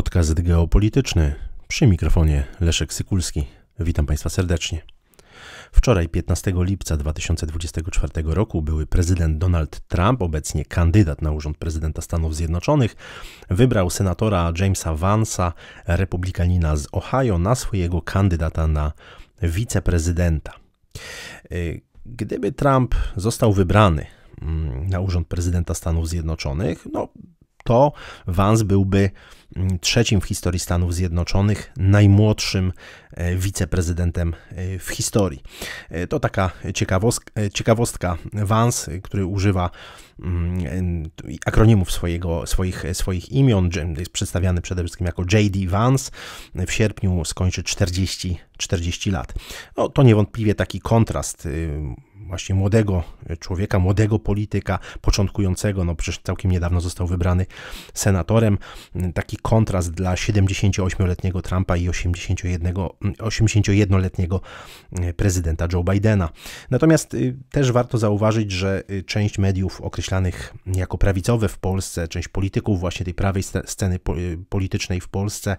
Podcast geopolityczny przy mikrofonie Leszek Sykulski. Witam Państwa serdecznie. Wczoraj, 15 lipca 2024 roku, były prezydent Donald Trump, obecnie kandydat na urząd prezydenta Stanów Zjednoczonych, wybrał senatora Jamesa Vansa, republikanina z Ohio, na swojego kandydata na wiceprezydenta. Y, gdyby Trump został wybrany mm, na urząd prezydenta Stanów Zjednoczonych, no, to Vance byłby mm, trzecim w historii Stanów Zjednoczonych, najmłodszym e, wiceprezydentem e, w historii. E, to taka ciekawostka. Vance, który używa mm, akronimów swojego, swoich, swoich imion, jest przedstawiany przede wszystkim jako J.D. Vance, w sierpniu skończy 40, 40 lat. No, to niewątpliwie taki kontrast właśnie młodego człowieka, młodego polityka, początkującego, no przecież całkiem niedawno został wybrany senatorem. Taki kontrast dla 78-letniego Trumpa i 81-letniego e, prezydenta Joe Bidena. Natomiast y, też warto zauważyć, że y, część mediów określanych jako prawicowe w Polsce, część polityków właśnie tej prawej sceny y, politycznej w Polsce,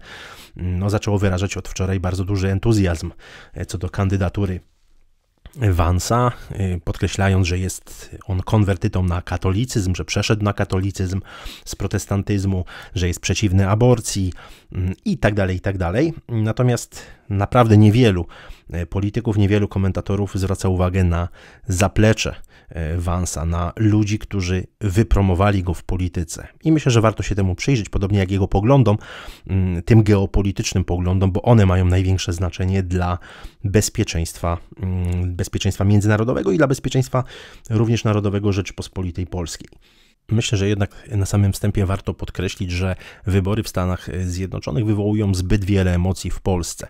mm, no zaczęło wyrażać od wczoraj bardzo duży entuzjazm e, co do kandydatury Wansa, y, podkreślając, że jest on konwertytą na katolicyzm, że przeszedł na katolicyzm z protestantyzmu, że jest przeciwny aborcji mm, i tak dalej, i tak dalej. Natomiast naprawdę niewielu e, polityków, niewielu komentatorów zwraca uwagę na zaplecze e, Vansa, na ludzi, którzy wypromowali go w polityce. I myślę, że warto się temu przyjrzeć, podobnie jak jego poglądom, mm, tym geopolitycznym poglądom, bo one mają największe znaczenie dla bezpieczeństwa, mm, bezpieczeństwa międzynarodowego i dla bezpieczeństwa również narodowego Rzeczypospolitej Polskiej. Myślę, że jednak na samym wstępie warto podkreślić, że wybory w Stanach Zjednoczonych wywołują zbyt wiele emocji w Polsce.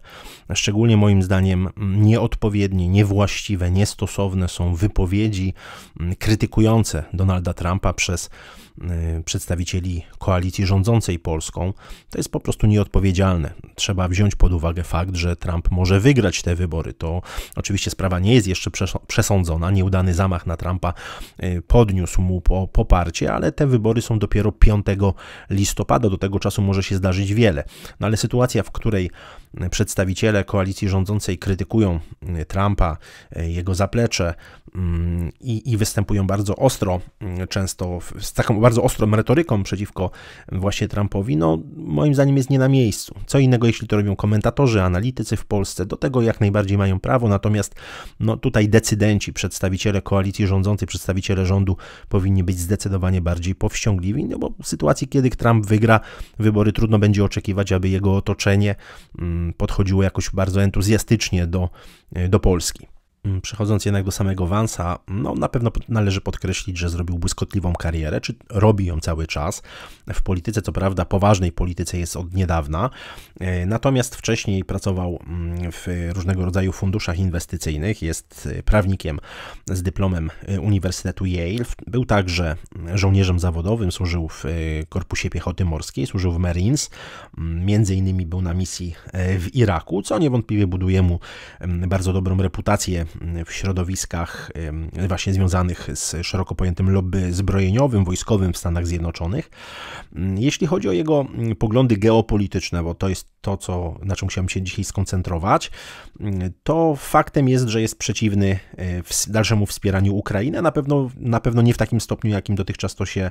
Szczególnie moim zdaniem nieodpowiednie, niewłaściwe, niestosowne są wypowiedzi mm, krytykujące Donalda Trumpa przez y, przedstawicieli koalicji rządzącej Polską. To jest po prostu nieodpowiedzialne. Trzeba wziąć pod uwagę fakt, że Trump może wygrać te wybory. To oczywiście sprawa nie jest jeszcze przesądzona. Nieudany zamach na Trumpa y, podniósł mu poparcie ale te wybory są dopiero 5 listopada, do tego czasu może się zdarzyć wiele. No ale sytuacja, w której przedstawiciele koalicji rządzącej krytykują y, Trumpa, y, jego zaplecze mm, i, i występują bardzo ostro, y, często z taką bardzo ostrą retoryką przeciwko właśnie Trumpowi, no moim zdaniem jest nie na miejscu. Co innego, jeśli to robią komentatorzy, analitycy w Polsce, do tego jak najbardziej mają prawo, natomiast no, tutaj decydenci, przedstawiciele koalicji rządzącej, przedstawiciele rządu powinni być zdecydowanie bardziej powściągliwi, no bo w sytuacji, kiedy Trump wygra wybory, trudno będzie oczekiwać, aby jego otoczenie mm, podchodziło jakoś bardzo entuzjastycznie do, e, do Polski. Mm, przechodząc jednak do samego Vansa, no na pewno należy podkreślić, że zrobił błyskotliwą karierę, czy robi ją cały czas. W polityce, co prawda, poważnej polityce jest od niedawna, e, natomiast wcześniej pracował mm, w różnego rodzaju funduszach inwestycyjnych, jest e, prawnikiem z dyplomem e, Uniwersytetu Yale, był także mm, żołnierzem zawodowym, służył w Korpusie Piechoty Morskiej, służył w Marines, między innymi był na misji w Iraku, co niewątpliwie buduje mu bardzo dobrą reputację w środowiskach właśnie związanych z szeroko pojętym lobby zbrojeniowym, wojskowym w Stanach Zjednoczonych. Mm, jeśli chodzi o jego mm, poglądy geopolityczne, bo to jest to, co, na czym chciałem się dzisiaj skoncentrować, mm, to faktem jest, że jest przeciwny e, dalszemu wspieraniu Ukrainy, na pewno, na pewno nie w takim stopniu, jakim dotychczas to się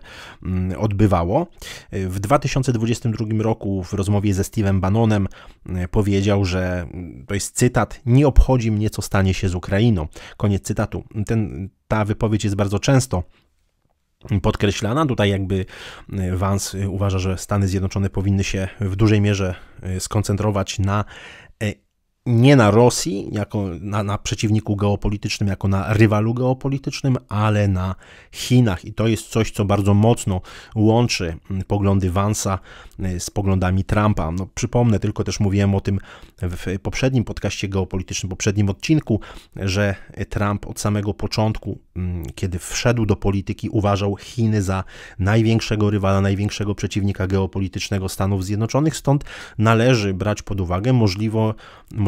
odbywało. E, w 2022 roku w rozmowie ze Steve'em Bannonem e, powiedział, że to jest cytat: Nie obchodzi mnie, co stanie się z Ukrainą. Ukrainą. Koniec cytatu. Ten, ta wypowiedź jest bardzo często podkreślana. Tutaj jakby e, Vance e, uważa, że Stany Zjednoczone powinny się w dużej mierze e, skoncentrować na nie na Rosji, jako na, na, przeciwniku geopolitycznym, jako na rywalu geopolitycznym, ale na Chinach. I to jest coś, co bardzo mocno łączy mm, poglądy Vansa y, z poglądami Trumpa. No, przypomnę, tylko też mówiłem o tym w poprzednim podcaście geopolitycznym, poprzednim odcinku, że Trump od samego początku, mm, kiedy wszedł do polityki, uważał Chiny za największego rywala, największego przeciwnika geopolitycznego Stanów Zjednoczonych. Stąd należy brać pod uwagę możliwe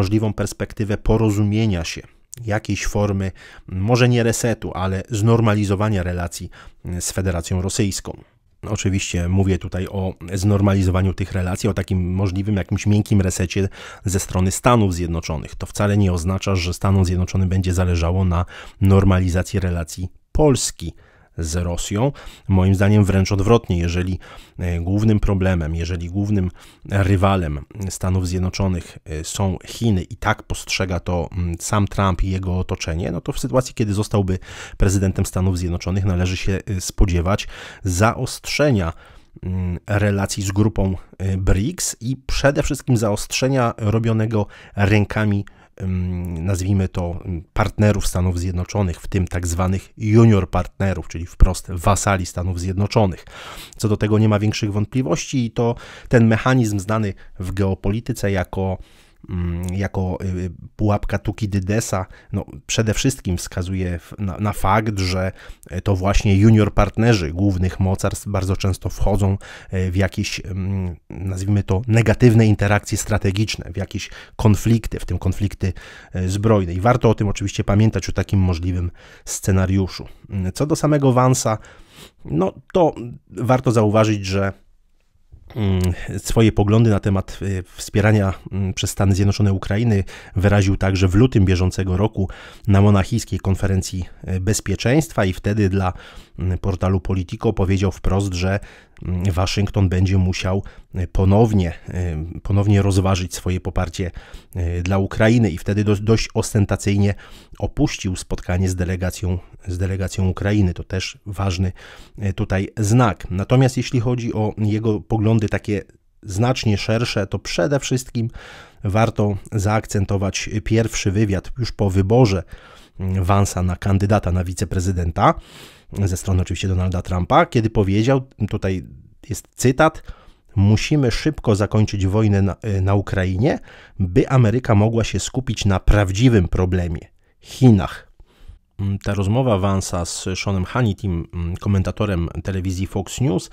możliwą perspektywę porozumienia się, jakiejś formy, może nie resetu, ale znormalizowania relacji mm, z Federacją Rosyjską. No, oczywiście mówię tutaj o znormalizowaniu tych relacji, o takim możliwym jakimś miękkim resecie ze strony Stanów Zjednoczonych. To wcale nie oznacza, że Stanom Zjednoczonym będzie zależało na normalizacji relacji Polski z Rosją. Moim zdaniem wręcz odwrotnie, jeżeli e, głównym problemem, jeżeli głównym rywalem Stanów Zjednoczonych e, są Chiny i tak postrzega to mm, sam Trump i jego otoczenie, no to w sytuacji, kiedy zostałby prezydentem Stanów Zjednoczonych, należy się e, spodziewać zaostrzenia mm, relacji z grupą BRICS i przede wszystkim zaostrzenia robionego rękami nazwijmy to, partnerów Stanów Zjednoczonych, w tym tak zwanych junior partnerów, czyli wprost wasali Stanów Zjednoczonych. Co do tego nie ma większych wątpliwości i to ten mechanizm znany w geopolityce jako Mm, jako y, y, pułapka Tukidydesa no, przede wszystkim wskazuje na, na, fakt, że e, to właśnie junior partnerzy głównych mocarstw bardzo często wchodzą e, w jakieś, mm, nazwijmy to, negatywne interakcje strategiczne, w jakieś konflikty, w tym konflikty e, zbrojne. I warto o tym oczywiście pamiętać, o takim możliwym scenariuszu. Mm, co do samego Vansa, no to warto zauważyć, że Mm, swoje poglądy na temat y, wspierania mm, przez Stany Zjednoczone Ukrainy wyraził także w lutym bieżącego roku na monachijskiej konferencji y, bezpieczeństwa i wtedy dla mm, portalu Politico powiedział wprost, że Waszyngton będzie musiał e, ponownie, e, ponownie rozważyć swoje poparcie e, dla Ukrainy i wtedy dość ostentacyjnie opuścił spotkanie z delegacją, z delegacją Ukrainy. To też ważny tutaj znak. Natomiast jeśli chodzi o jego poglądy takie znacznie szersze, to przede wszystkim warto zaakcentować pierwszy wywiad już po wyborze Wansa mm, na kandydata na wiceprezydenta ze strony oczywiście Donalda Trumpa, kiedy powiedział, tutaj jest cytat, musimy szybko zakończyć wojnę na, e, na Ukrainie, by Ameryka mogła się skupić na prawdziwym problemie Chinach. Mm, ta rozmowa Vansa z Seanem Hannitym mm, komentatorem telewizji Fox News,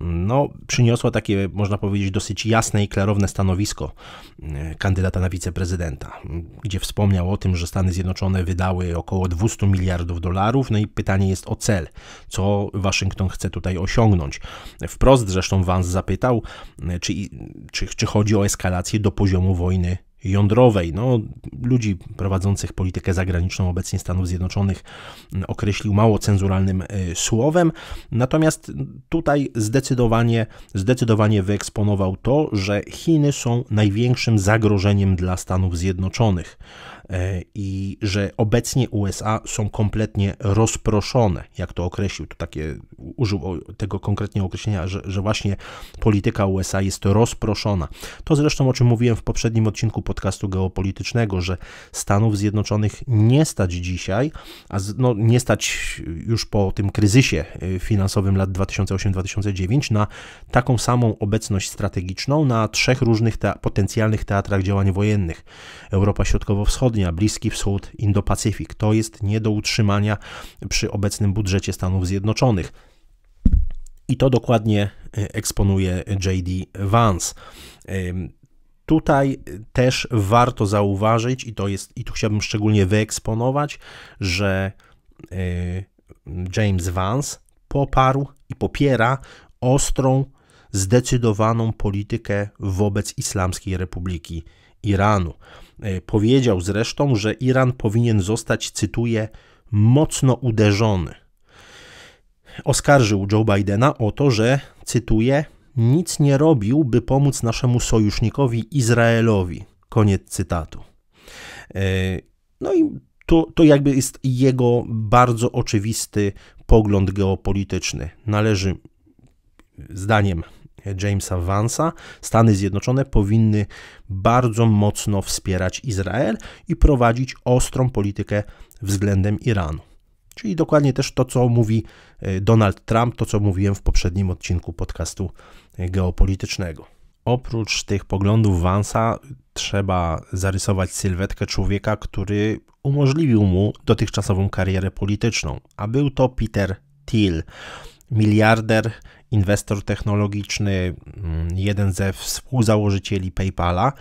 mm, no, przyniosła takie, można powiedzieć, dosyć jasne i klarowne stanowisko kandydata na wiceprezydenta, gdzie wspomniał o tym, że Stany Zjednoczone wydały około 200 miliardów dolarów, no i pytanie jest o cel, co Waszyngton chce tutaj osiągnąć. Wprost zresztą Vance zapytał, czy, czy, czy chodzi o eskalację do poziomu wojny jądrowej. No, ludzi prowadzących politykę zagraniczną obecnie Stanów Zjednoczonych mm, określił mało cenzuralnym e, słowem. Natomiast tutaj zdecydowanie, zdecydowanie wyeksponował to, że Chiny są największym zagrożeniem dla Stanów Zjednoczonych. E, i że obecnie USA są kompletnie rozproszone, jak to określił, to takie, użył tego konkretnie określenia, że, że właśnie polityka USA jest rozproszona. To zresztą o czym mówiłem w poprzednim odcinku podcastu geopolitycznego, że Stanów Zjednoczonych nie stać dzisiaj, a no, nie stać już po tym kryzysie e, finansowym lat 2008-2009 na taką samą obecność strategiczną na trzech różnych te potencjalnych teatrach działań wojennych. Europa Środkowo-Wschodnia, południa, Bliski Wschód, Indo-Pacyfik. To jest nie do utrzymania przy obecnym budżecie Stanów Zjednoczonych. I to dokładnie y, eksponuje J.D. Vance. Tutaj y, też warto zauważyć, i to jest, i tu chciałbym szczególnie wyeksponować, że y, James Vance poparł i popiera ostrą, zdecydowaną politykę wobec Islamskiej Republiki Iranu. E, powiedział zresztą, że Iran powinien zostać, cytuję, mocno uderzony. Oskarżył Joe Bidena o to, że, cytuję, nic nie robił, by pomóc naszemu sojusznikowi Izraelowi. Koniec cytatu. E, no i to, to jakby jest jego bardzo oczywisty pogląd geopolityczny. Należy, zdaniem Jamesa Vansa, Stany Zjednoczone powinny bardzo mocno wspierać Izrael i prowadzić ostrą politykę względem Iranu. Czyli dokładnie też to, co mówi e, Donald Trump, to co mówiłem w poprzednim odcinku podcastu e, geopolitycznego. Oprócz tych poglądów Vansa trzeba zarysować sylwetkę człowieka, który umożliwił mu dotychczasową karierę polityczną, a był to Peter Thiel, miliarder inwestor technologiczny, mm, jeden ze współzałożycieli PayPala,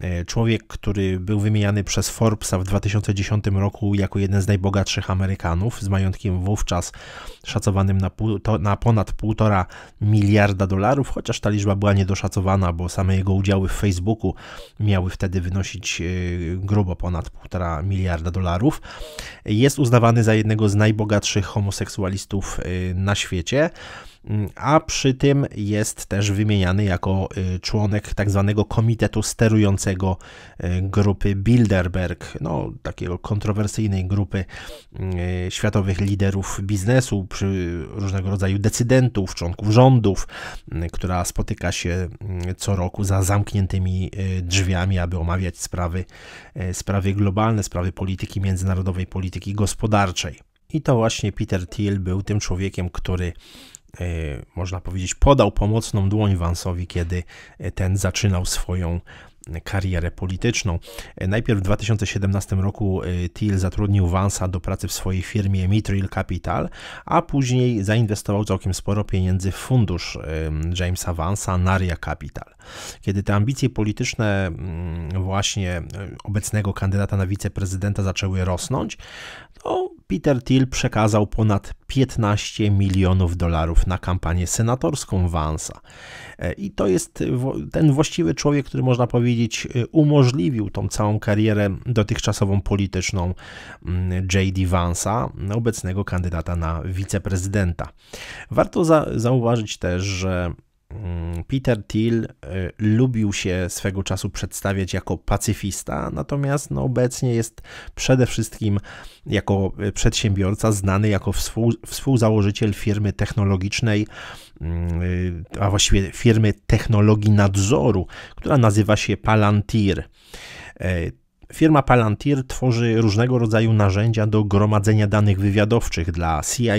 e, człowiek, który był wymieniany przez Forbesa w 2010 roku jako jeden z najbogatszych Amerykanów, z majątkiem wówczas szacowanym na, pół, to, na ponad 1,5 miliarda dolarów, chociaż ta liczba była niedoszacowana, bo same jego udziały w Facebooku miały wtedy wynosić e, grubo ponad 1,5 miliarda dolarów. Jest uznawany za jednego z najbogatszych homoseksualistów e, na świecie. Mm, a przy tym jest też wymieniany jako y, członek tak zwanego komitetu sterującego y, grupy Bilderberg, no takiego kontrowersyjnej grupy y, światowych liderów biznesu, przy różnego rodzaju decydentów, członków rządów, która spotyka się co roku za zamkniętymi drzwiami, aby omawiać sprawy, sprawy globalne, sprawy polityki międzynarodowej, polityki gospodarczej. I to właśnie Peter Thiel był tym człowiekiem, który E, można powiedzieć, podał pomocną dłoń Vansowi, kiedy e, ten zaczynał swoją e, karierę polityczną. Najpierw w 2017 roku Thiel zatrudnił Vansa do pracy w swojej firmie Mitril Capital, a później zainwestował całkiem sporo pieniędzy w fundusz Jamesa Vansa Naria Capital. Kiedy te ambicje polityczne mm, właśnie obecnego kandydata na wiceprezydenta zaczęły rosnąć, to Peter Thiel przekazał ponad 15 milionów dolarów na kampanię senatorską Vansa. E, I to jest ten właściwy człowiek, który można powiedzieć e, umożliwił tą całą karierę dotychczasową polityczną mm, J.D. Vansa, obecnego kandydata na wiceprezydenta. Warto za zauważyć też, że Mm, Peter Thiel y, lubił się swego czasu przedstawiać jako pacyfista, natomiast no, obecnie jest przede wszystkim jako y, przedsiębiorca, znany jako współzałożyciel firmy technologicznej, mm, y, a właściwie firmy technologii nadzoru, która nazywa się Palantir. Firma Palantir tworzy różnego rodzaju narzędzia do gromadzenia danych wywiadowczych dla CIA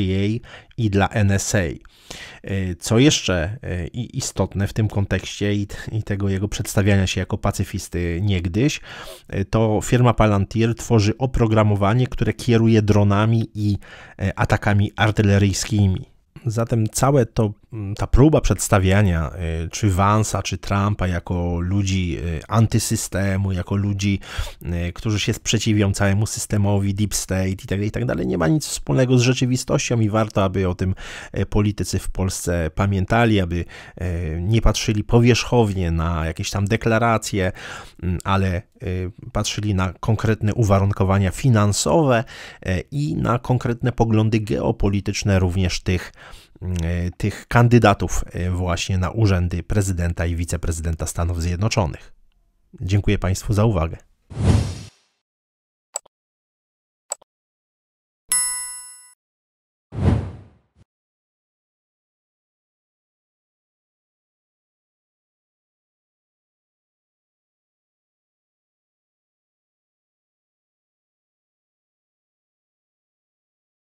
i dla NSA. E, co jeszcze e, istotne w tym kontekście i, tego jego przedstawiania się jako pacyfisty niegdyś, e, to firma Palantir tworzy oprogramowanie, które kieruje dronami i atakami artyleryjskimi. Zatem całe to, mm, ta próba przedstawiania y, czy Vansa, czy Trumpa jako ludzi y, antysystemu, jako ludzi, y, którzy się sprzeciwią całemu systemowi, deep state itd., tak itd., tak nie ma nic wspólnego z rzeczywistością i warto, aby o tym politycy w Polsce pamiętali, aby nie patrzyli powierzchownie na jakieś tam deklaracje, mm, ale patrzyli na konkretne uwarunkowania finansowe i na konkretne poglądy geopolityczne również tych, E, tych kandydatów e, właśnie na urzędy prezydenta i wiceprezydenta Stanów Zjednoczonych. Dziękuję Państwu za uwagę.